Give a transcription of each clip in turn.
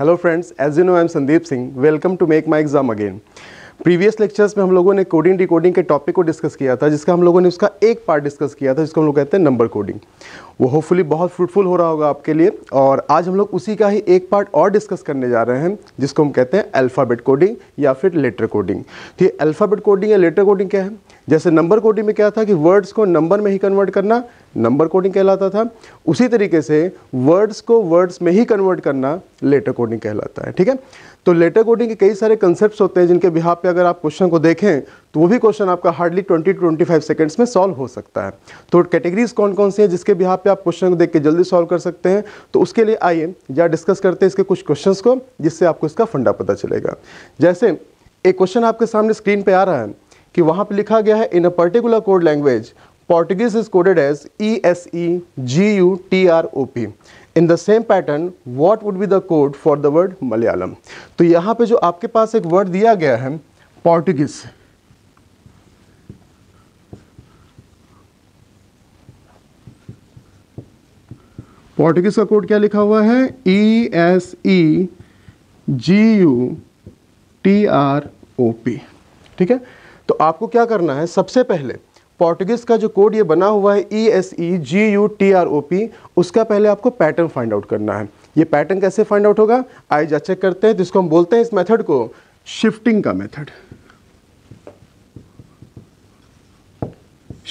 hello friends as you know I am Sandeep Singh welcome to make my exam again previous lectures में हम लोगों ने coding decoding के topic को डिस्कस किया था जिसका हम लोगों ने उसका एक पार्ट डिस्कस किया था जिसको हम लोग कहते हैं नंबर कोडिंग वो होपफुली बहुत फ्रूटफुल हो रहा होगा आपके लिए और आज हम लोग उसी का ही एक पार्ट और डिस्कस करने जा रहे हैं जिसको हम कहते हैं अल्फ़ाबेट कोडिंग या फिर लेटर कोडिंग तो ये अल्फ़ाबेट कोडिंग या लेटर कोडिंग क्या है जैसे नंबर कोडिंग में क्या था कि वर्ड्स को नंबर में ही कन्वर्ट करना नंबर कोडिंग कहलाता था उसी तरीके से वर्ड्स को वर्ड्स में ही कन्वर्ट करना लेटर कोडिंग कहलाता है ठीक है तो लेटर कोडिंग के कई सारे कंसेप्ट होते हैं जिनके बिहार पे अगर आप क्वेश्चन को देखें तो वो भी क्वेश्चन आपका hardly 20 to twenty five seconds में सॉल्व हो सकता है तो कैटेगरीज कौन कौन सी हैं जिसके बिहार पे आप क्वेश्चन को देख के जल्दी सॉल्व कर सकते हैं तो उसके लिए आइए या डिस्कस करते हैं इसके कुछ क्वेश्चन को जिससे आपको इसका फंडा पता चलेगा जैसे एक क्वेश्चन आपके सामने स्क्रीन पर आ रहा है कि वहाँ पे लिखा गया है in a particular code language Portuguese is coded as E S E G U T R O P in the same pattern what would be the code for the word Malayalam तो यहां पे जो आपके पास एक वर्ड दिया गया है Portuguese Portuguese का कोड क्या लिखा हुआ है E S E G U T R O P ठीक है तो आपको क्या करना है सबसे पहले पोर्टुगीज़ का जो कोड ये बना हुआ है E S E G U T R O P उसका पहले आपको पैटर्न फाइंड आउट करना है ये पैटर्न कैसे फाइंड आउट होगा आई जा चेक करते हैं जिसको हम बोलते हैं इस मेथड को शिफ्टिंग का मेथड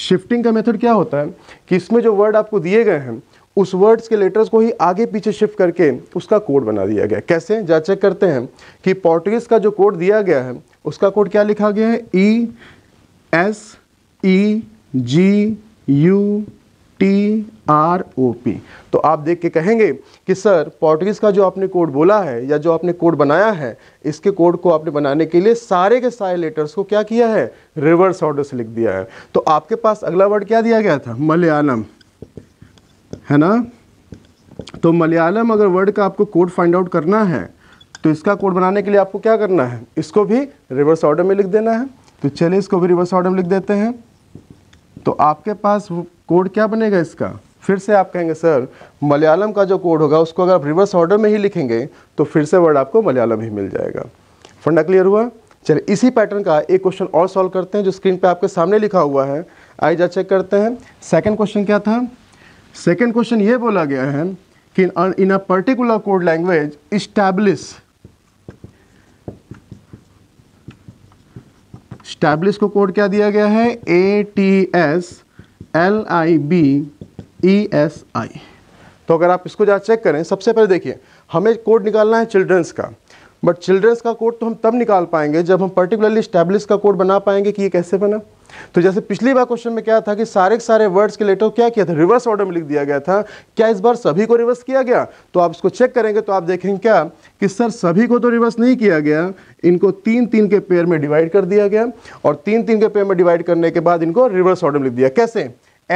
शिफ्टिंग का मेथड क्या होता है कि इसमें जो वर्ड आपको दिए गए हैं उस वर्ड्स के लेटर्स को ही आगे पीछे शिफ्ट करके उसका कोड बना दिया गया कैसे जा चेक करते हैं कि पोर्टुगीज़ का जो कोड दिया गया है उसका कोड क्या लिखा गया है E S E G U T R O P तो आप देख के कहेंगे कि सर पोर्टुगीज़ का जो आपने कोड बोला है या जो आपने कोड बनाया है इसके कोड को आपने बनाने के लिए सारे के सारे लेटर्स को क्या किया है रिवर्स ऑर्डर से लिख दिया है तो आपके पास अगला वर्ड क्या दिया गया था मलयालम है ना तो मलयालम अगर वर्ड का आपको कोड फाइंड आउट करना है तो इसका कोड बनाने के लिए आपको क्या करना है इसको भी रिवर्स ऑर्डर में लिख देना है तो चलिए इसको भी रिवर्स ऑर्डर में लिख देते हैं तो आपके पास कोड क्या बनेगा इसका फिर से आप कहेंगे सर मलयालम का जो कोड होगा उसको अगर आप रिवर्स ऑर्डर में ही लिखेंगे तो फिर से वर्ड आपको मलयालम ही मिल जाएगा फंडा क्लियर हुआ चलिए इसी पैटर्न का एक क्वेश्चन और सॉल्व करते हैं जो स्क्रीन पे आपके सामने लिखा हुआ है आइए जा चेक करते हैं सेकंड क्वेश्चन क्या था सेकंड क्वेश्चन ये बोला गया है कि in a particular code language establish establish को कोड क्या दिया गया है A T S L I B E S I तो अगर आप इसको जहाँ चेक करें सबसे पहले देखिए हमें कोड निकालना है चिल्ड्रंस का बट चिल्ड्रंस का कोड तो हम तब निकाल पाएंगे जब हम पर्टिकुलरली स्टैब्लिश का कोड बना पाएंगे कि ये कैसे बना तो जैसे पिछली बार क्वेश्चन में क्या था कि सारे सारे वर्ड्स के लेटर क्या किया था रिवर्स ऑर्डर में लिख दिया गया था क्या इस बार सभी को रिवर्स किया गया तो आप इसको चेक करेंगे तो आप देखेंगे क्या कि सर सभी को तो रिवर्स नहीं किया गया इनको तीन तीन के पेयर में डिवाइड कर दिया गया और तीन तीन के पेयर में डिवाइड करने के बाद इनको रिवर्स ऑर्डर में लिख दिया कैसे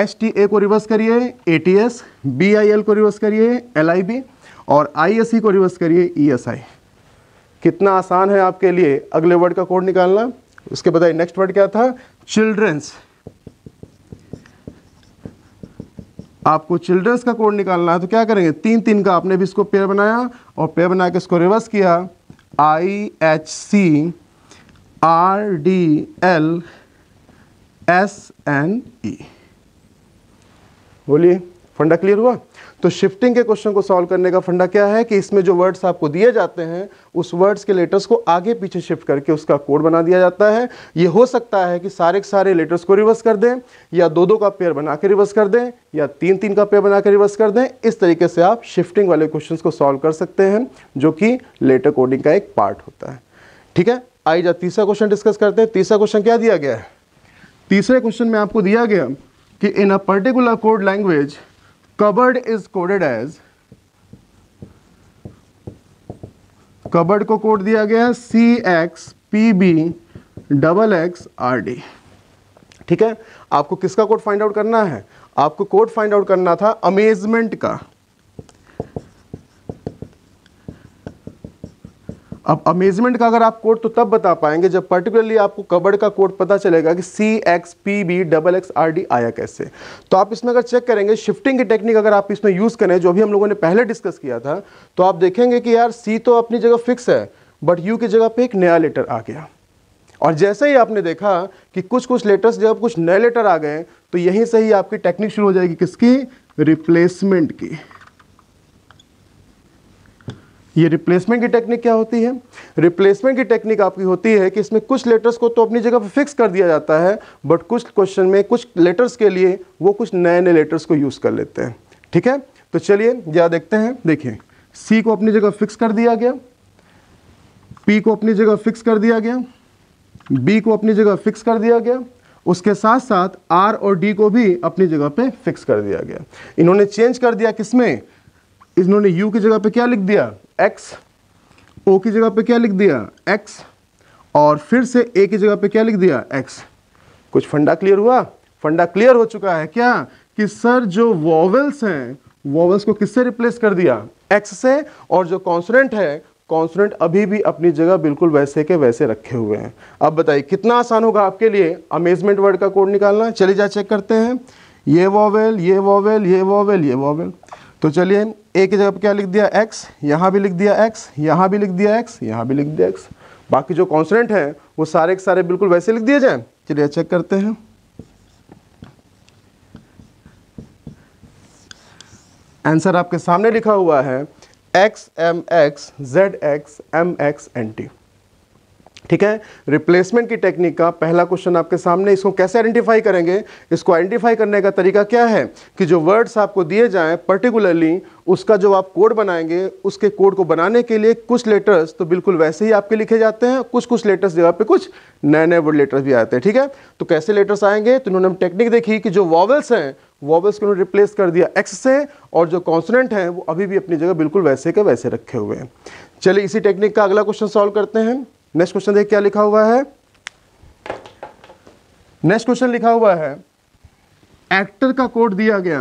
एस टी ए को रिवर्स करिए A T S B I L को रिवर्स करिए एल आई बी और आई एस सी को रिवर्स करिए ई एस आई कितना आसान है आपके लिए अगले वर्ड का कोड निकालना उसके बताइए नेक्स्ट वर्ड क्या था चिल्ड्रंस आपको चिल्ड्रंस का कोड निकालना है तो क्या करेंगे तीन तीन का आपने भी इसको पेयर बनाया और पेयर बना के इसको रिवर्स किया I H C R D L S N E बोलिए फंडा क्लियर हुआ तो शिफ्टिंग के क्वेश्चन को सॉल्व करने का फंडा क्या है कि इसमें जो वर्ड्स आपको दिए जाते हैं उस वर्ड्स के लेटर्स को आगे पीछे शिफ्ट करके उसका कोड बना दिया जाता है ये हो सकता है कि सारे के सारे लेटर्स को रिवर्स कर दें या दो दो का पेयर बना के रिवर्स कर दें या तीन तीन का पेयर बना के रिवर्स कर दें इस तरीके से आप शिफ्टिंग वाले क्वेश्चन को सॉल्व कर सकते हैं जो कि लेटर कोडिंग का एक पार्ट होता है ठीक है आई जा तीसरा क्वेश्चन डिस्कस करते हैं तीसरा क्वेश्चन क्या दिया गया है तीसरे क्वेश्चन में आपको दिया गया कि in a particular code language cupboard is coded as cupboard को कोड दिया गया C X P B double X R D ठीक है आपको किसका कोड फाइंड आउट करना है आपको कोड फाइंड आउट करना था अमेजमेंट का अब अमेजमेंट का अगर आप कोड तो तब बता पाएंगे जब पर्टिकुलरली आपको कबड़ का कोड पता चलेगा कि C X P B double X R D आया कैसे तो आप इसमें अगर चेक करेंगे शिफ्टिंग की टेक्निक अगर आप इसमें यूज़ करें जो भी हम लोगों ने पहले डिस्कस किया था तो आप देखेंगे कि यार सी तो अपनी जगह फिक्स है बट यू की जगह पर एक नया लेटर आ गया और जैसे ही आपने देखा कि कुछ कुछ लेटर्स जब कुछ नए लेटर आ गए तो यहीं से ही आपकी टेक्निक शुरू हो जाएगी किसकी रिप्लेसमेंट की ये रिप्लेसमेंट की टेक्निक क्या होती है रिप्लेसमेंट की टेक्निक आपकी होती है कि इसमें कुछ लेटर्स को तो अपनी जगह पर फिक्स कर दिया जाता है बट कुछ क्वेश्चन में कुछ लेटर्स के लिए वो कुछ नए नए लेटर्स को यूज़ कर लेते हैं ठीक है तो चलिए या देखते हैं देखिए सी को अपनी जगह फिक्स कर दिया गया पी को अपनी जगह फिक्स कर दिया गया बी को अपनी जगह फिक्स कर दिया गया उसके साथ साथ आर और डी को भी अपनी जगह पे फिक्स कर दिया गया इन्होंने चेंज कर दिया किसमें इन्होंने यू की जगह पे क्या लिख दिया एक्स ओ की जगह पे क्या लिख दिया एक्स और फिर से ए की जगह पे क्या लिख दिया एक्स कुछ फंडा क्लियर हुआ फंडा क्लियर हो चुका है क्या कि सर जो वॉवल्स हैं वॉवल्स को किससे रिप्लेस कर दिया एक्स से और जो कॉन्सोनेंट है कॉन्सोनेंट अभी भी अपनी जगह बिल्कुल वैसे के वैसे रखे हुए हैं अब बताइए कितना आसान होगा आपके लिए अमेजमेंट वर्ड का कोड निकालना चलिए जा चेक करते हैं ये वॉवेल ये वॉवेल ये वॉवेल ये वॉवेल तो चलिए ए की जगह पर क्या लिख दिया एक्स यहाँ भी लिख दिया एक्स यहाँ भी लिख दिया एक्स यहाँ भी लिख दिया एक्स बाकी जो कॉन्सनेंट हैं वो सारे के सारे बिल्कुल वैसे लिख दिए जाए चलिए चेक करते हैं आंसर आपके सामने लिखा हुआ है X M X Z X M X N T ठीक है रिप्लेसमेंट की टेक्निक का पहला क्वेश्चन आपके सामने इसको कैसे आइडेंटिफाई करेंगे इसको आइडेंटिफाई करने का तरीका क्या है कि जो वर्ड्स आपको दिए जाएं पर्टिकुलरली उसका जो आप कोड बनाएंगे उसके कोड को बनाने के लिए कुछ लेटर्स तो बिल्कुल वैसे ही आपके लिखे जाते हैं कुछ कुछ लेटर्स जगह पे कुछ नए नए वर्ड लेटर्स भी आते हैं ठीक है तो कैसे लेटर्स आएंगे तो इन्होंने हम टेक्निक देखी कि जो वॉवल्स हैं वॉवल्स को उन्होंने रिप्लेस कर दिया एक्स से और जो कॉन्सनेंट हैं वो अभी भी अपनी जगह बिल्कुल वैसे के वैसे रखे हुए हैं चलिए इसी टेक्निक का अगला क्वेश्चन सॉल्व करते हैं नेक्स्ट क्वेश्चन देख क्या लिखा हुआ है नेक्स्ट क्वेश्चन लिखा हुआ है एक्टर का कोड दिया गया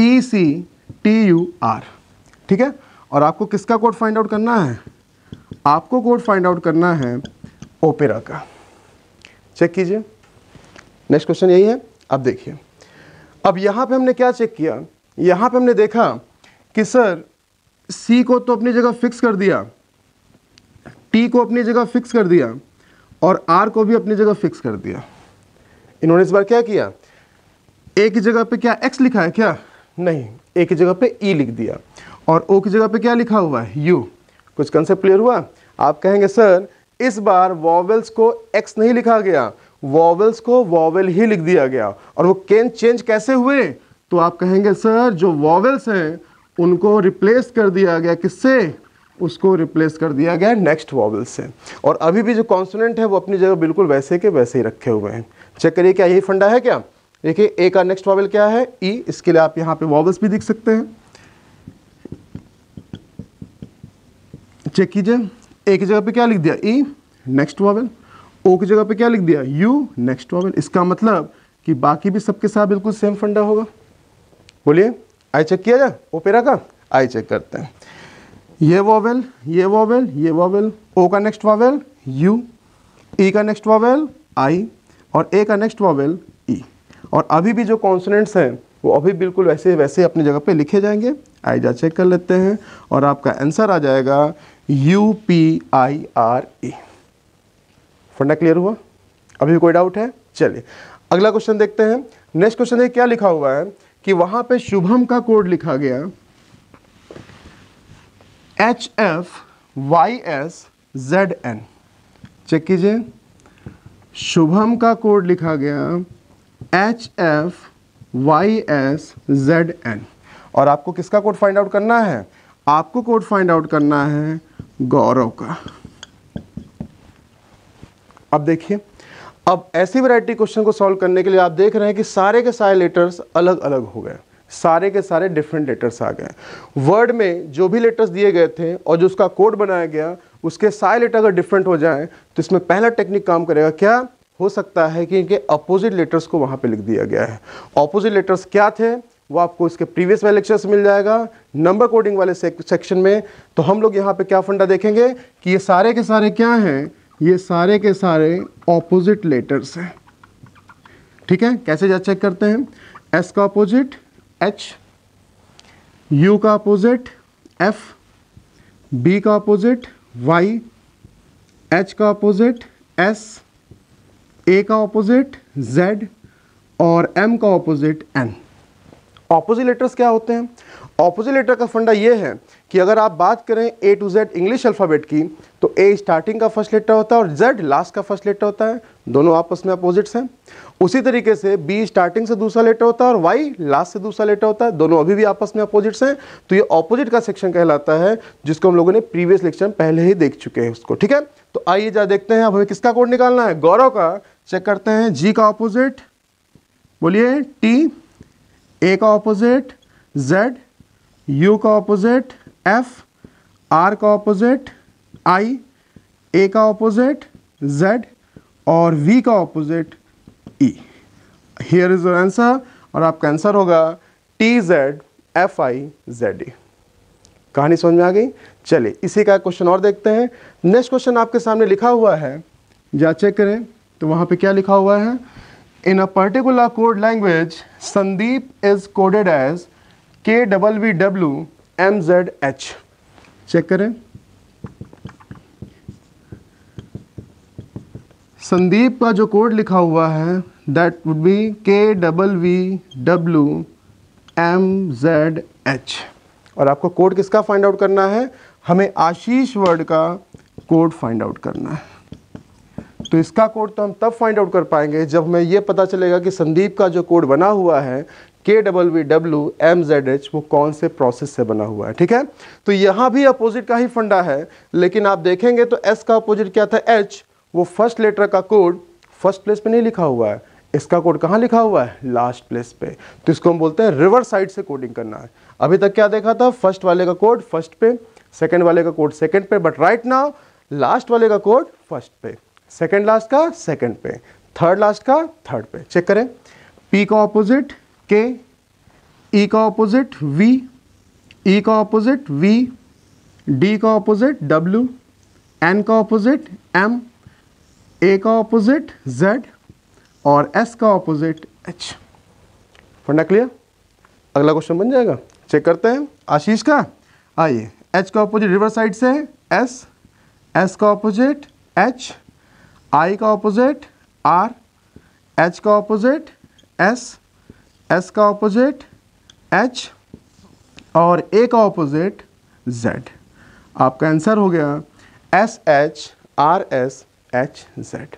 E C T U R ठीक है और आपको किसका कोड फाइंड आउट करना है आपको कोड फाइंड आउट करना है ओपेरा का चेक कीजिए नेक्स्ट क्वेश्चन यही है अब देखिए अब यहां पे हमने क्या चेक किया यहाँ पे हमने देखा कि सर सी को तो अपनी जगह फिक्स कर दिया टी को अपनी जगह फिक्स कर दिया और आर को भी अपनी जगह फिक्स कर दिया इन्होंने इस बार क्या किया एक ही जगह पे क्या एक्स लिखा है क्या नहीं एक ही जगह पे ई e लिख दिया और ओ की जगह पे क्या लिखा हुआ है यू कुछ कंसेप्ट क्लियर हुआ आप कहेंगे सर इस बार वॉवेल्स को एक्स नहीं लिखा गया वॉवेल्स को वॉवेल ही लिख दिया गया और वो केन चेंज कैसे हुए तो आप कहेंगे सर जो वॉवल्स हैं उनको रिप्लेस कर दिया गया किससे उसको रिप्लेस कर दिया गया नेक्स्ट वॉवल से और अभी भी जो कॉन्सोनेंट है वो अपनी जगह बिल्कुल वैसे के वैसे ही रखे हुए हैं चेक करिए क्या यही फंडा है क्या देखिए ए का नेक्स्ट वॉवल क्या है ई e, इसके लिए आप यहाँ पे वॉवल्स भी दिख सकते हैं चेक कीजिए ए की जगह पे क्या लिख दिया ई नेक्स्ट वॉवल ओ की जगह पे क्या लिख दिया यू नेक्स्ट वॉवल इसका मतलब कि बाकी भी सबके साथ बिल्कुल सेम फंडा होगा बोलिए आई चेक किया जाए ओपेरा का आई चेक करते हैं ये वॉवेल ये वॉवेल ये वॉवेल ओ का नेक्स्ट वॉवेल यू ई का नेक्स्ट वॉवेल आई और ए का नेक्स्ट वॉवेल ई और अभी भी जो कॉन्सनेंट्स हैं वो अभी बिल्कुल वैसे वैसे अपनी जगह पे लिखे जाएंगे आई जा चेक कर लेते हैं और आपका आंसर आ जाएगा U P I R E funda clear हुआ अभी कोई डाउट है चलिए अगला क्वेश्चन देखते हैं नेक्स्ट क्वेश्चन है क्या लिखा हुआ है कि वहां पे शुभम का कोड लिखा गया H F Y S Z N check कीजिए शुभम का कोड लिखा गया H F Y S Z N और आपको किसका कोड फाइंड आउट करना है आपको कोड फाइंड आउट करना है गौरव का अब देखिए अब ऐसी वैरायटी क्वेश्चन को सॉल्व करने के लिए आप देख रहे हैं कि सारे के सारे लेटर्स अलग अलग हो गए सारे के सारे डिफरेंट लेटर्स आ गए वर्ड में जो भी लेटर्स दिए गए थे और जो उसका कोड बनाया गया उसके सारे लेटर अगर डिफरेंट हो जाए तो इसमें पहला टेक्निक काम करेगा क्या हो सकता है कि इनके अपोजिट लेटर्स को वहाँ पे लिख दिया गया है अपोजिट लेटर्स क्या थे वो आपको इसके प्रीवियस वाले लेक्चर से मिल जाएगा नंबर कोडिंग वाले सेक्शन में तो हम लोग यहाँ पे क्या फंडा देखेंगे कि ये सारे के सारे क्या हैं ये सारे के सारे ऑपोजिट लेटर्स हैं ठीक है कैसे जा चेक करते हैं एस का अपोजिट एच यू का अपोजिट एफ बी का अपोजिट वाई एच का अपोजिट एस ए का अपोजिट जेड और एम का अपोजिट एन ऑपोजिट लेटर्स क्या होते हैं ऑपोजिट लेटर का फंडा ये है कि अगर आप बात करें A to Z English alphabet की तो ए स्टार्टिंग का फर्स्ट लेटर होता है और जेड लास्ट का फर्स्ट लेटर होता है दोनों आपस में अपोजिट्स हैं उसी तरीके से बी स्टार्टिंग से दूसरा लेटर होता है और वाई लास्ट से दूसरा लेटर होता है दोनों अभी भी आपस में अपोजिट्स हैं तो ये ऑपोजिट का सेक्शन कहलाता है जिसको हम लोगों ने प्रीवियस लेक्चर पहले ही देख चुके हैं उसको ठीक है तो आइए जा देखते हैं अब हमें किसका कोड निकालना है गौरव का चेक करते हैं जी का ऑपोजिट बोलिए टी ए का ऑपोजिट जेड यू का ऑपोजिट एफ आर का ऑपोजिट आई ए का ऑपोजिट जेड और वी का opposite E here is your answer और आपका आंसर होगा T Z F I Z E कहानी समझ में आ गई चलिए इसी का क्वेश्चन और देखते हैं नेक्स्ट क्वेश्चन आपके सामने लिखा हुआ है जा चेक करें तो वहां पे क्या लिखा हुआ है in a particular code language Sandeep is coded as K double V W M Z H check करें संदीप का जो कोड लिखा हुआ है that would be K double V W M Z H और आपको कोड किसका फाइंड आउट करना है हमें आशीष वर्ड का कोड फाइंड आउट करना है तो इसका कोड तो हम तब फाइंड आउट कर पाएंगे जब हमें यह पता चलेगा कि संदीप का जो कोड बना हुआ है K double V W M Z H वो कौन से प्रोसेस से बना हुआ है ठीक है तो यहाँ भी अपोजिट का ही फंडा है लेकिन आप देखेंगे तो एस का अपोजिट क्या था एच वो फर्स्ट लेटर का कोड फर्स्ट प्लेस पे नहीं लिखा हुआ है इसका कोड कहाँ लिखा हुआ है लास्ट प्लेस पे तो इसको हम बोलते हैं रिवर्स साइड से कोडिंग करना है अभी तक क्या देखा था फर्स्ट वाले का कोड फर्स्ट पे सेकेंड वाले का कोड सेकेंड पे बट राइट नाउ लास्ट वाले का कोड फर्स्ट पे सेकेंड लास्ट का सेकेंड पे थर्ड लास्ट का थर्ड पे चेक करें पी का ऑपोजिट के ई का ऑपोजिट वी ई का ऑपोजिट वी डी का ऑपोजिट डब्ल्यू एन का ऑपोजिट एम ए का ऑपोजिट जेड और एस का ऑपोजिट एच फंडा क्लियर अगला क्वेश्चन बन जाएगा चेक करते हैं आशीष का आइए एच का ऑपोजिट रिवर साइड से है एस एस का ऑपोजिट एच आई का ऑपोजिट आर एच का ऑपोजिट एस एस का ऑपोजिट एच और ए का ऑपोजिट जेड आपका आंसर हो गया S H R S H Z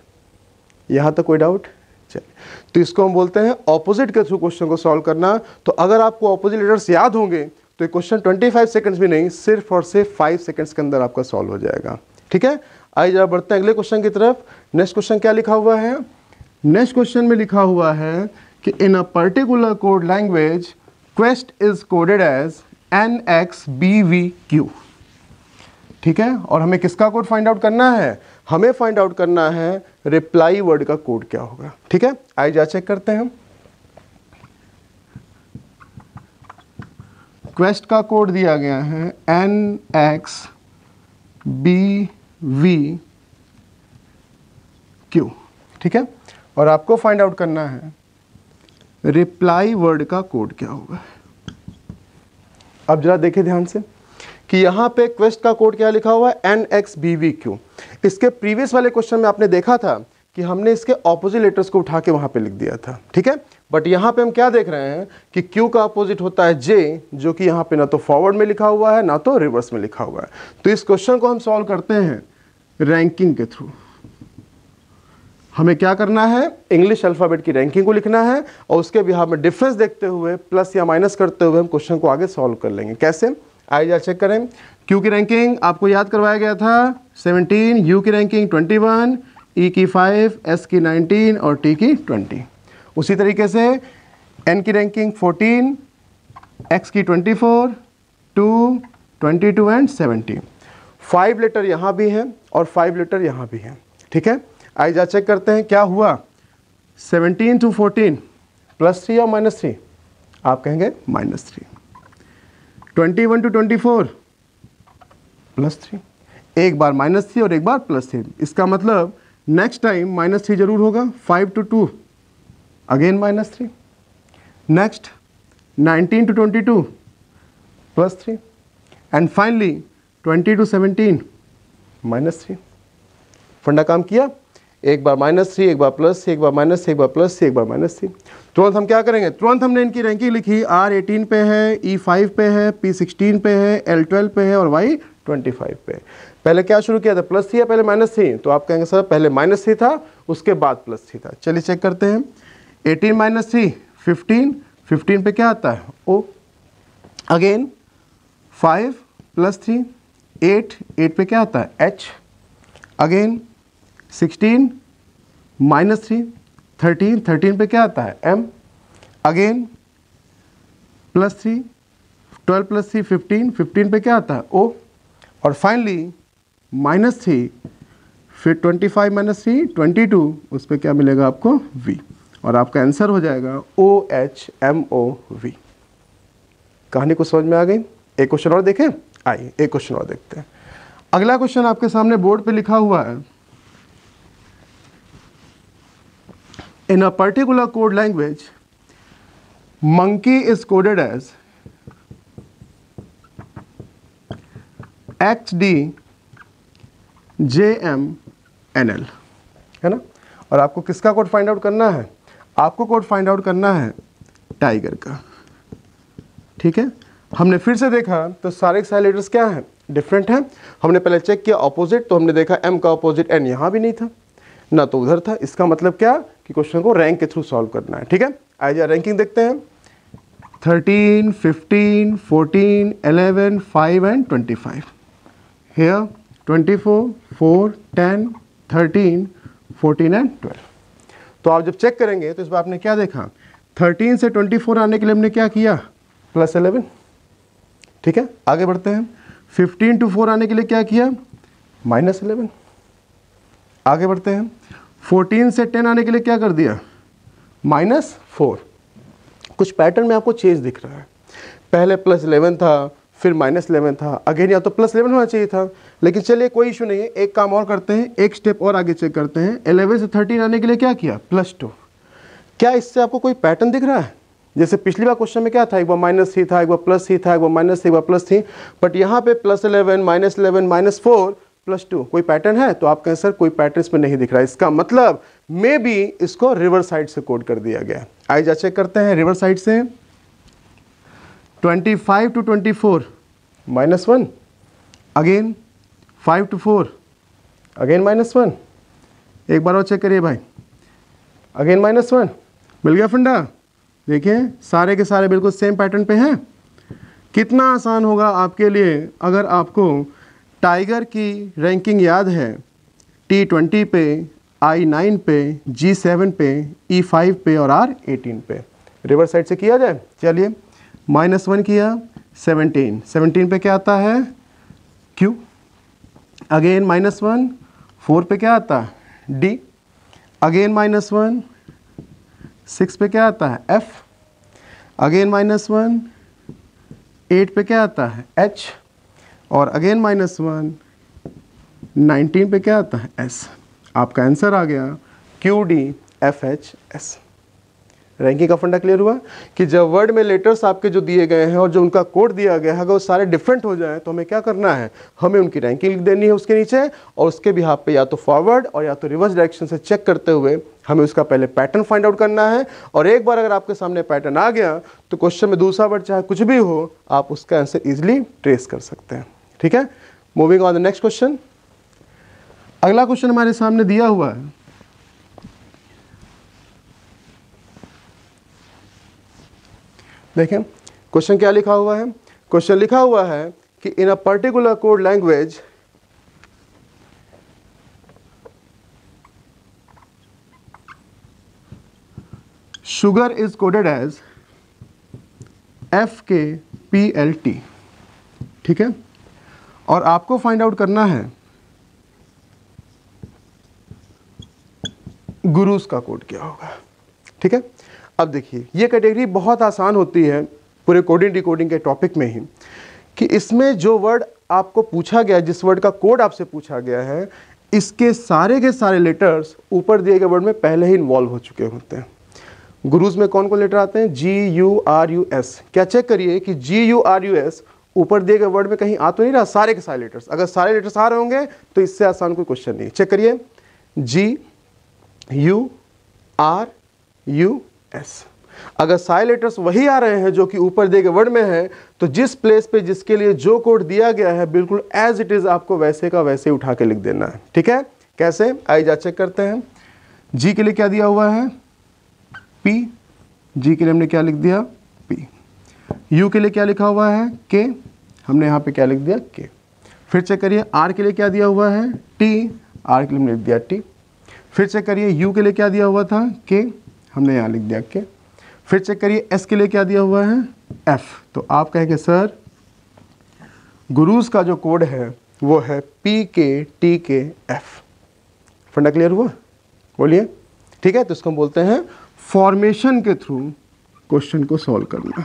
यहाँ तक कोई डाउट चलिए तो इसको हम बोलते हैं ऑपोजिट के थ्रू क्वेश्चन को सॉल्व करना तो अगर आपको ऑपोजिट लेटर्स याद होंगे तो क्वेश्चन 25 सेकंड्स भी नहीं सिर्फ और सिर्फ 5 सेकंड्स के अंदर आपका सॉल्व हो जाएगा ठीक है आइए जरा बढ़ते हैं अगले क्वेश्चन की तरफ नेक्स्ट क्वेश्चन क्या लिखा हुआ है नेक्स्ट क्वेश्चन में लिखा हुआ है in a particular code language quest is coded as N X B V Q ठीक है और हमें किसका कोड फाइंड आउट करना है हमें फाइंड आउट करना है रिप्लाई वर्ड का कोड क्या होगा ठीक है आइए जा चेक करते हैं हम क्वेस्ट का कोड दिया गया है N X B V Q ठीक है और आपको फाइंड आउट करना है रिप्लाई वर्ड का कोड क्या होगा अब जरा देखें ध्यान से कि यहां पे क्वेस्ट का कोड क्या लिखा हुआ है N X B V Q इसके प्रीवियस वाले क्वेश्चन में आपने देखा था कि हमने इसके ऑपोजिट लेटर्स को उठा के वहां पे लिख दिया था ठीक है बट यहां पे हम क्या देख रहे हैं कि क्यू का अपोजिट होता है जे जो कि यहां पे ना तो फॉरवर्ड में लिखा हुआ है ना तो रिवर्स में लिखा हुआ है तो इस क्वेश्चन को हम सॉल्व करते हैं रैंकिंग के थ्रू हमें क्या करना है इंग्लिश अल्फ़ाबेट की रैंकिंग को लिखना है और उसके बिहार में डिफरेंस देखते हुए प्लस या माइनस करते हुए हम क्वेश्चन को आगे सॉल्व कर लेंगे कैसे आइए जा चेक करें क्यू की रैंकिंग आपको याद करवाया गया था 17 यू की रैंकिंग 21 ई e की 5 एस की 19 और टी की 20 उसी तरीके से एन की रैंकिंग 14 एक्स की 24 twenty two and seventy five letter यहाँ भी है और फाइव लेटर यहाँ भी है ठीक है जा चेक करते हैं क्या हुआ seventeen to fourteen plus three या माइनस थ्री आप कहेंगे minus three twenty one to twenty four plus three एक बार माइनस थ्री और एक बार प्लस थ्री इसका मतलब नेक्स्ट टाइम माइनस थ्री जरूर होगा five two two again minus three next nineteen two twenty two plus three and finally twenty two seventeen minus three फंडा काम किया एक बार माइनस थ्री एक बार प्लस एक बार माइनस एक बार प्लस एक बार माइनस थ्री तुरंत हम क्या करेंगे तुरंत हमने इनकी रैंकिंग लिखी आर एटीन पे है ई e फाइव पे है पी सिक्सटीन पे है एल ट्वेल्व पे है और वाई ट्वेंटी फाइव पे पहले क्या शुरू किया था प्लस थ्री या पहले माइनस थ्री तो आप कहेंगे सर पहले माइनस थ्री था उसके बाद प्लस थ्री था चलिए चेक करते हैं eighteen minus three fifteen fifteen पे क्या आता है O again five plus three eight eight पे क्या आता है H again sixteen minus three thirteen thirteen पर क्या आता है M again plus three twelve plus three fifteen fifteen पे क्या आता है ओ और फाइनली माइनस थ्री फिर twenty five minus three twenty two उस पर क्या मिलेगा आपको वी और आपका आंसर हो जाएगा O H M O V कहानी को समझ में आ गई एक क्वेश्चन और देखें आइए एक क्वेश्चन और देखते हैं अगला क्वेश्चन आपके सामने बोर्ड पे लिखा हुआ है in a particular code language, monkey is coded as XD nl है ना और आपको किसका कोड फाइंड आउट करना है आपको कोड फाइंड आउट करना है टाइगर का ठीक है हमने फिर से देखा तो सारे सारे क्या हैं डिफरेंट हैं हमने पहले चेक किया ऑपोजिट तो हमने देखा एम का ऑपोजिट एन यहाँ भी नहीं था ना तो उधर था इसका मतलब क्या कि क्वेश्चन को रैंक के थ्रू सॉल्व करना है ठीक है आइए रैंकिंग देखते हैं thirteen fifteen fourteen eleven five and twenty five here twenty four four ten thirteen fourteen and twelve तो आप जब चेक करेंगे तो इस बार आपने क्या देखा थर्टीन से ट्वेंटी फोर आने के लिए हमने क्या किया प्लस एलेवन ठीक है आगे बढ़ते हैं फिफ्टीन टू फोर आने के लिए क्या किया माइनस एलेवन आगे बढ़ते हैं 14 से 10 आने के लिए क्या कर दिया माइनस फोर कुछ पैटर्न में आपको चेंज दिख रहा है पहले प्लस इलेवन था फिर माइनस इलेवन था अगेन या तो प्लस इलेवन होना चाहिए था लेकिन चलिए कोई इशू नहीं है एक काम और करते हैं एक स्टेप और आगे चेक करते हैं एलेवन से थर्टीन आने के लिए क्या किया प्लस टू क्या इससे आपको कोई पैटर्न दिख रहा है जैसे पिछली बार क्वेश्चन में क्या था एक बार माइनस थी था एक बार प्लस थी था एक बार माइनस एक बार प्लस थी बट यहाँ पे plus eleven minus eleven minus four plus two कोई पैटर्न है तो आपका आंसर कोई पैटर्न इसमें नहीं दिख रहा है इसका मतलब मे बी इसको रिवर साइड से कोड कर दिया गया जा चेक करते हैं रिवर साइड से 25 to twenty four minus one again five to four again minus one एक बार और चेक करिए भाई अगेन माइनस वन मिल गया फंडा देखिए सारे के सारे बिल्कुल सेम पैटर्न पे हैं कितना आसान होगा आपके लिए अगर आपको टाइगर की रैंकिंग याद है टी ट्वेंटी पे आई नाइन पे जी सेवन पे ई e फाइव पे और आर एटीन पे रिवर साइड से किया जाए चलिए माइनस वन किया सेवनटीन सेवनटीन पे क्या आता है Q again minus one four पे क्या आता है D again minus one six पे क्या आता है F again minus one eight पे क्या आता है एच और अगेन माइनस वन नाइनटीन पे क्या आता है एस आपका आंसर आ गया Q D F H S ranking का फंडा क्लियर हुआ कि जब वर्ड में लेटर्स आपके जो दिए गए हैं और जो उनका कोड दिया गया है अगर वो सारे डिफरेंट हो जाए तो हमें क्या करना है हमें उनकी रैंकिंग लिख देनी है उसके नीचे और उसके भी बिहाव पे या तो फॉरवर्ड और या तो रिवर्स डायरेक्शन से चेक करते हुए हमें उसका पहले पैटर्न फाइंड आउट करना है और एक बार अगर आपके सामने पैटर्न आ गया तो क्वेश्चन में दूसरा वर्ड चाहे कुछ भी हो आप उसका आंसर ईजिली ट्रेस कर सकते हैं ठीक है moving on the next question अगला क्वेश्चन हमारे सामने दिया हुआ है देखें क्वेश्चन क्या लिखा हुआ है क्वेश्चन लिखा हुआ है कि in a particular code language sugar is coded as F K P L T ठीक है और आपको फाइंड आउट करना है गुरुज का कोड क्या होगा ठीक है अब देखिए ये कैटेगरी बहुत आसान होती है पूरे कोडिंग डिकोडिंग के टॉपिक में ही कि इसमें जो वर्ड आपको पूछा गया जिस वर्ड का कोड आपसे पूछा गया है इसके सारे के सारे लेटर्स ऊपर दिए गए वर्ड में पहले ही इन्वॉल्व हो चुके होते हैं गुरुज में कौन कौन लेटर आते हैं G U R U S क्या चेक करिए कि G U R U S ऊपर दिए गए वर्ड में कहीं आ तो नहीं रहा सारे के सारे लेटर्स अगर सारे लेटर्स आ रहे होंगे तो इससे आसान कोई क्वेश्चन नहीं चेक करिए G U R U S अगर सारे लेटर्स वही आ रहे हैं जो कि ऊपर दिए गए वर्ड में है तो जिस प्लेस पे जिसके लिए जो कोड दिया गया है बिल्कुल एज इट इज़ आपको वैसे का वैसे उठा के लिख देना है ठीक है कैसे आई जा चेक करते हैं जी के लिए क्या दिया हुआ है पी जी के लिए हमने क्या लिख दिया यू के लिए क्या लिखा हुआ है के हमने यहाँ पे क्या लिख दिया के फिर चेक करिए आर के लिए क्या दिया हुआ है टी आर के लिए हमने लिख दिया टी फिर चेक करिए यू के लिए क्या दिया हुआ था के हमने यहाँ लिख दिया के फिर चेक करिए एस के लिए क्या दिया हुआ है एफ तो आप कहेंगे सर गुरुज का जो कोड है वो है पी के टी के एफ फंडा क्लियर हुआ बोलिए ठीक है तो इसको हम बोलते हैं फॉर्मेशन के थ्रू क्वेश्चन को सॉल्व करना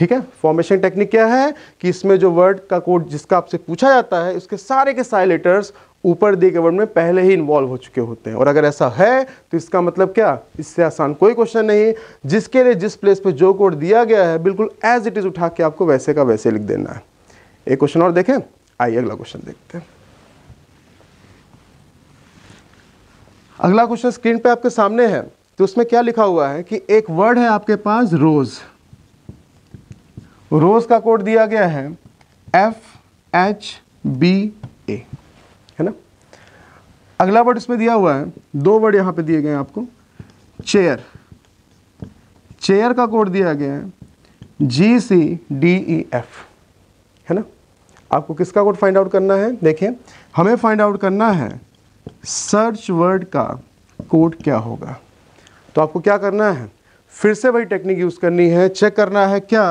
ठीक है फॉर्मेशन टेक्निक क्या है कि इसमें जो वर्ड का कोड जिसका आपसे पूछा जाता है उसके सारे के सारे लेटर्स ऊपर दिए गए वर्ड में पहले ही इन्वॉल्व हो चुके होते हैं और अगर ऐसा है तो इसका मतलब क्या इससे आसान कोई क्वेश्चन नहीं जिसके लिए जिस प्लेस पर जो कोड दिया गया है बिल्कुल एज इट इज़ उठा के आपको वैसे का वैसे लिख देना है एक क्वेश्चन और देखें आइए अगला क्वेश्चन देखते हैं अगला क्वेश्चन स्क्रीन पे आपके सामने है तो उसमें क्या लिखा हुआ है कि एक वर्ड है आपके पास रोज़ रोज का कोड दिया गया है एफ एच बी ए है ना अगला वर्ड इसमें दिया हुआ है दो वर्ड यहां पे दिए गए हैं आपको चेयर चेयर का कोड दिया गया है जी सी डी ई एफ है ना आपको किसका कोड फाइंड आउट करना है देखिए हमें फाइंड आउट करना है सर्च वर्ड का कोड क्या होगा तो आपको क्या करना है फिर से वही टेक्निक यूज़ करनी है चेक करना है क्या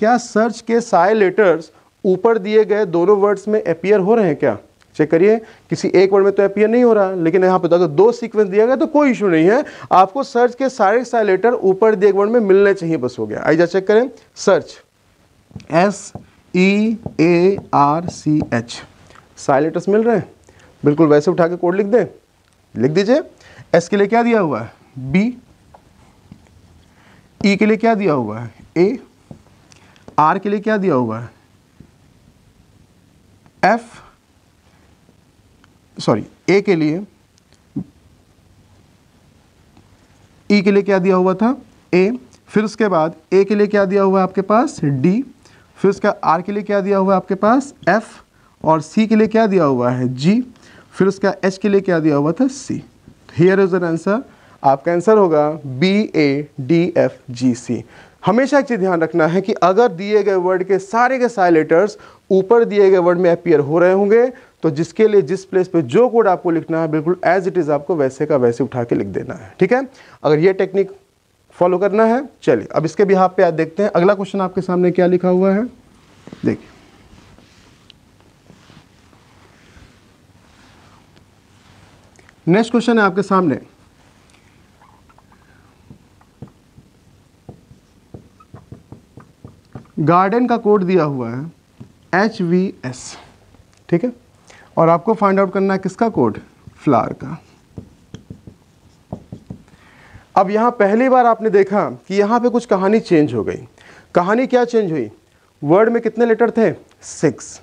क्या सर्च के सारे लेटर्स ऊपर दिए गए दोनों वर्ड्स में अपियर हो रहे हैं क्या चेक करिए किसी एक वर्ड में तो अपियर नहीं हो रहा लेकिन यहाँ पे तो अगर दो सीक्वेंस दिया गया तो कोई इशू नहीं है आपको सर्च के सारे सारे लेटर ऊपर दिए वर्ड में मिलने चाहिए बस हो गया आइजा चेक करें search S E A R C H सारे लेटर्स मिल रहे हैं बिल्कुल वैसे उठा के कोड लिख दें लिख दीजिए एस के लिए क्या दिया हुआ है बी ई e के लिए क्या दिया हुआ है ए आर के लिए क्या दिया हुआ है एफ सॉरी ए के लिए ई e के लिए क्या दिया हुआ था ए फिर उसके बाद ए के लिए क्या दिया हुआ है आपके पास डी फिर उसका आर के लिए क्या दिया हुआ है आपके पास एफ और सी के लिए क्या दिया हुआ है जी फिर उसका एच के लिए क्या दिया हुआ था see here is an answer आपका आंसर होगा B A D F G C हमेशा एक चीज़ ध्यान रखना है कि अगर दिए गए वर्ड के सारे के सारे लेटर्स ऊपर दिए गए वर्ड में अपियर हो रहे होंगे तो जिसके लिए जिस प्लेस पे जो कोड आपको लिखना है बिल्कुल एज इट इज़ आपको वैसे का वैसे उठा के लिख देना है ठीक है अगर ये टेक्निक फॉलो करना है चलिए अब इसके भी आप पे आप देखते हैं अगला क्वेश्चन आपके सामने क्या लिखा हुआ है देखिए नेक्स्ट क्वेश्चन है आपके सामने गार्डन का कोड दिया हुआ है एच वी एस ठीक है और आपको फाइंड आउट करना है किसका कोड फ्लावर का अब यहां पहली बार आपने देखा कि यहाँ पे कुछ कहानी चेंज हो गई कहानी क्या चेंज हुई वर्ड में कितने लेटर थे सिक्स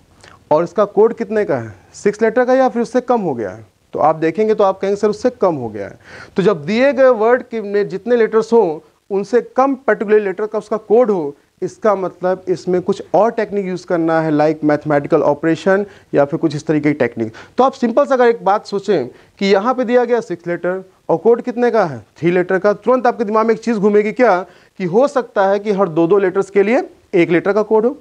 और इसका कोड कितने का है सिक्स लेटर का या फिर उससे कम हो गया है तो आप देखेंगे तो आप कहेंगे सर उससे कम हो गया है तो जब दिए गए वर्ड के में जितने लेटर्स हों उनसे कम पर्टिकुलर लेटर का उसका कोड हो इसका मतलब इसमें कुछ और टेक्निक यूज़ करना है लाइक मैथमेटिकल ऑपरेशन या फिर कुछ इस तरीके की टेक्निक तो आप सिंपल सा अगर एक बात सोचें कि यहाँ पे दिया गया सिक्स लेटर और कोड कितने का है थ्री लेटर का तुरंत आपके दिमाग में एक चीज़ घूमेगी क्या कि हो सकता है कि हर दो दो लेटर्स के लिए एक लेटर का कोड हो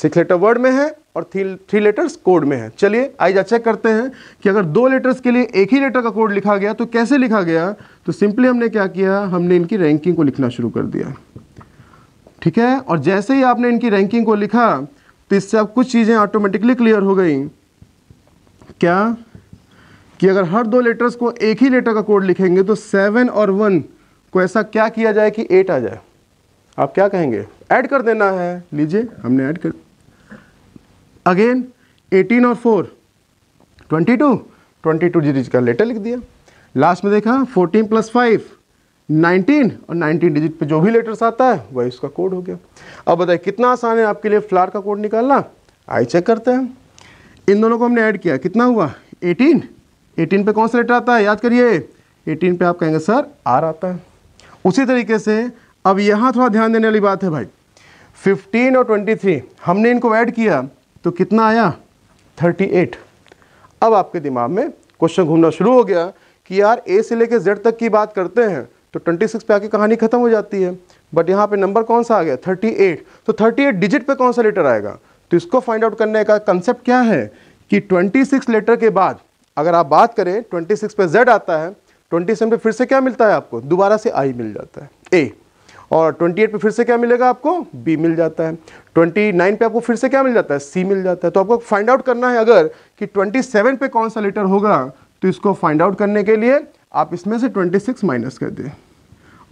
सिक्स लेटर वर्ड में है और थ्री थ्री लेटर्स कोड में है चलिए आइए चेक करते हैं कि अगर दो लेटर्स के लिए एक ही लेटर का कोड लिखा गया तो कैसे लिखा गया तो सिंपली हमने क्या किया हमने इनकी रैंकिंग को लिखना शुरू कर दिया ठीक है और जैसे ही आपने इनकी रैंकिंग को लिखा तो इससे आप कुछ चीज़ें ऑटोमेटिकली क्लियर हो गई क्या कि अगर हर दो लेटर्स को एक ही लेटर का कोड लिखेंगे तो सेवन और वन को ऐसा क्या किया जाए कि एट आ जाए आप क्या कहेंगे ऐड कर देना है लीजिए हमने ऐड कर अगेन एटीन और four twenty two twenty two G का लेटर लिख दिया लास्ट में देखा फोर्टीन प्लस फाइव 19 और 19 डिजिट पे जो भी लेटर्स आता है वही उसका कोड हो गया अब बताइए कितना आसान है आपके लिए फ्लार का कोड निकालना आई चेक करते हैं इन दोनों को हमने ऐड किया कितना हुआ 18 18 पे कौन सा लेटर आता है याद करिए 18 पे आप कहेंगे सर आर आता है उसी तरीके से अब यहाँ थोड़ा ध्यान देने वाली बात है भाई फिफ्टीन और ट्वेंटी हमने इनको ऐड किया तो कितना आया थर्टी अब आपके दिमाग में क्वेश्चन घूमना शुरू हो गया कि यार ए से लेकर जेड तक की बात करते हैं तो 26 पे आके कहानी खत्म हो जाती है बट यहाँ पे नंबर कौन सा आ गया 38 तो 38 डिजिट पे कौन सा लेटर आएगा तो इसको फाइंड आउट करने का कंसेप्ट क्या है कि 26 लेटर के बाद अगर आप बात करें 26 पे जेड आता है 27 पे फिर से क्या मिलता है आपको दोबारा से आई मिल जाता है ए और 28 पे फिर से क्या मिलेगा आपको बी मिल जाता है 29 पे आपको फिर से क्या मिल जाता है सी मिल जाता है तो आपको फाइंड आउट करना है अगर कि 27 पे कौन सा लेटर होगा तो इसको फाइंड आउट करने के लिए आप इसमें से 26 माइनस कर दें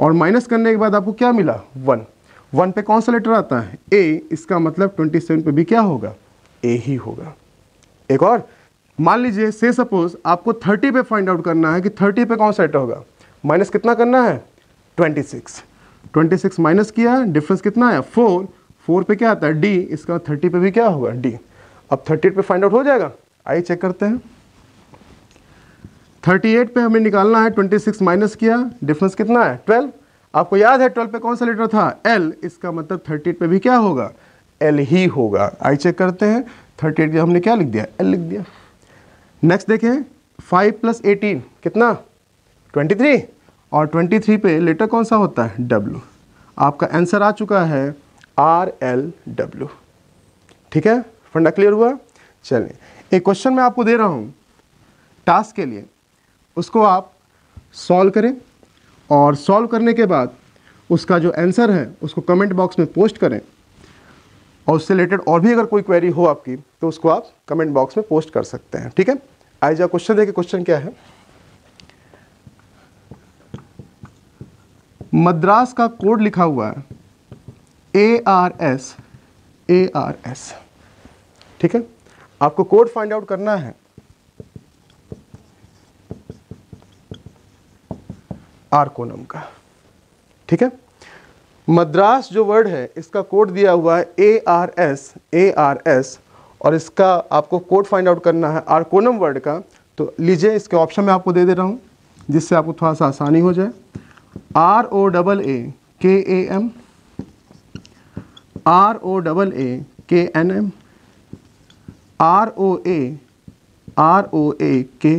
और माइनस करने के बाद आपको क्या मिला वन वन पे कौन सा लेटर आता है ए इसका मतलब ट्वेंटी सेवन पे भी क्या होगा ए ही होगा एक और मान लीजिए से सपोज आपको थर्टी पे फाइंड आउट करना है कि थर्टी पे कौन सा लेटर होगा माइनस कितना करना है twenty six twenty six minus किया डिफरेंस कितना आया फोर फोर पे क्या आता है डी इसका थर्टी पे भी क्या होगा डी अब थर्टी पे फाइंड आउट हो जाएगा आइए चेक करते हैं 38 पे हमें निकालना है 26 माइनस किया डिफरेंस कितना है 12 आपको याद है 12 पे कौन सा लेटर था एल इसका मतलब 38 पे भी क्या होगा एल ही होगा आई चेक करते हैं 38 पे हमने क्या लिख दिया एल लिख दिया नेक्स्ट देखें 5 प्लस एटीन कितना 23 और 23 पे लेटर कौन सा होता है डब्ल्यू आपका आंसर आ चुका है आर एल डब्ल्यू ठीक है फंडा क्लियर हुआ चलें एक क्वेश्चन मैं आपको दे रहा हूँ टास्क के लिए उसको आप सॉल्व करें और सॉल्व करने के बाद उसका जो आंसर है उसको कमेंट बॉक्स में पोस्ट करें और उससे रिलेटेड और भी अगर कोई क्वेरी हो आपकी तो उसको आप कमेंट बॉक्स में पोस्ट कर सकते हैं ठीक है आइजा क्वेश्चन देखिए क्वेश्चन क्या है मद्रास का कोड लिखा हुआ है A R S A R S ठीक है आपको कोड फाइंड आउट करना है आरकोनम का ठीक है मद्रास जो वर्ड है इसका कोड दिया हुआ है A R S A R S और इसका आपको कोड फाइंड आउट करना है आरकोनम वर्ड का तो लीजिए इसके ऑप्शन में आपको दे दे रहा हूँ जिससे आपको थोड़ा सा आसानी हो जाए are O double A K A M R O double A K N M R O A R O A K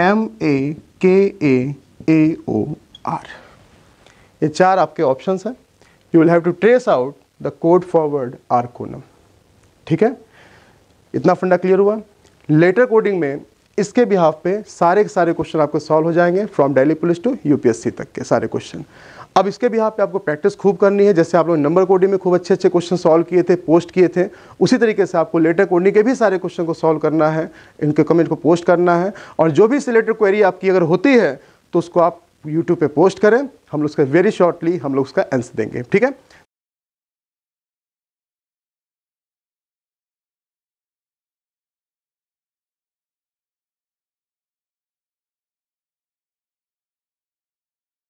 M A K A A O R ये चार आपके ऑप्शंस हैं you will have to trace out the code forward or कोनम ठीक है इतना फंडा clear हुआ लेटर कोडिंग में इसके बिहाफ पे सारे के सारे क्वेश्चन आपको सॉल्व हो जाएंगे from Delhi police to UPSC तक के सारे क्वेश्चन अब इसके भी यहाँ पे आपको प्रैक्टिस खूब करनी है जैसे आप लोग नंबर कोडिंग में खूब अच्छे अच्छे क्वेश्चन सॉल्व किए थे पोस्ट किए थे उसी तरीके से आपको लेटर कोडिंग के भी सारे क्वेश्चन को सॉल्व करना है इनके कमेंट को पोस्ट करना है और जो भी सिलेटेड क्वेरी आपकी अगर होती है तो उसको आप यूट्यूब पर पोस्ट करें हम लोग उसका वेरी शॉर्टली हम लोग उसका आंसर देंगे ठीक है